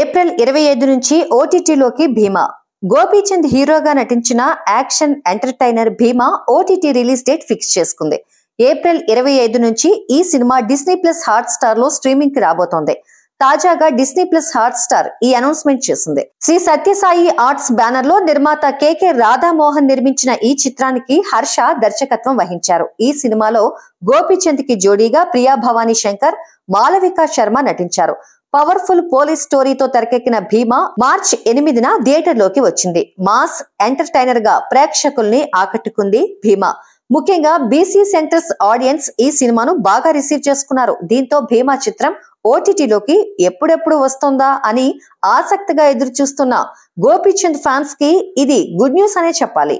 April ఇరవై ఐదు నుంచి ఓటీటీలోకి భీమా గోపీచంద్ హీరోగా నటించిన action entertainer Bhimaa OTT release date fix చేసుకుంది ఏప్రిల్ ఇరవై ఐదు నుంచి ఈ cinema Disney plus hot star లో స్ట్రీమింగ్ కి రాబోతోంది తాజాగా డిస్నీ ప్లస్ హాట్ స్టార్ ఈ అనౌన్స్మెంట్ చేసింది శ్రీ సత్యసాయి ఆర్ట్స్ బ్యానర్ లో నిర్మాత కేకే రాధామోహన్ నిర్మించిన ఈ చిత్రానికి హర్ష దర్శకత్వం వహించారు ఈ సినిమాలో గోపీచంద్ కి జోడీగా ప్రియా భవానీ శంకర్ మాలవిక శర్మ నటించారు పవర్ఫుల్ పోలీస్ స్టోరీతో తెరకెక్కిన భీమా మార్చ్ ఎనిమిదిన థియేటర్లోకి వచ్చింది మాస్ ఎంటర్టైనర్ గా ప్రేక్షకుల్ని ఆకట్టుకుంది భీమా ముఖ్యంగా బీసీ సెంటర్స్ ఆడియన్స్ ఈ సినిమాను బాగా రిసీవ్ చేసుకున్నారు దీంతో భీమా చిత్రం ఓటీటీలోకి ఎప్పుడెప్పుడు వస్తుందా అని ఆసక్తిగా ఎదురు చూస్తున్న గోపీచంద్ ఫ్యాన్స్ కి ఇది గుడ్ న్యూస్ అనే చెప్పాలి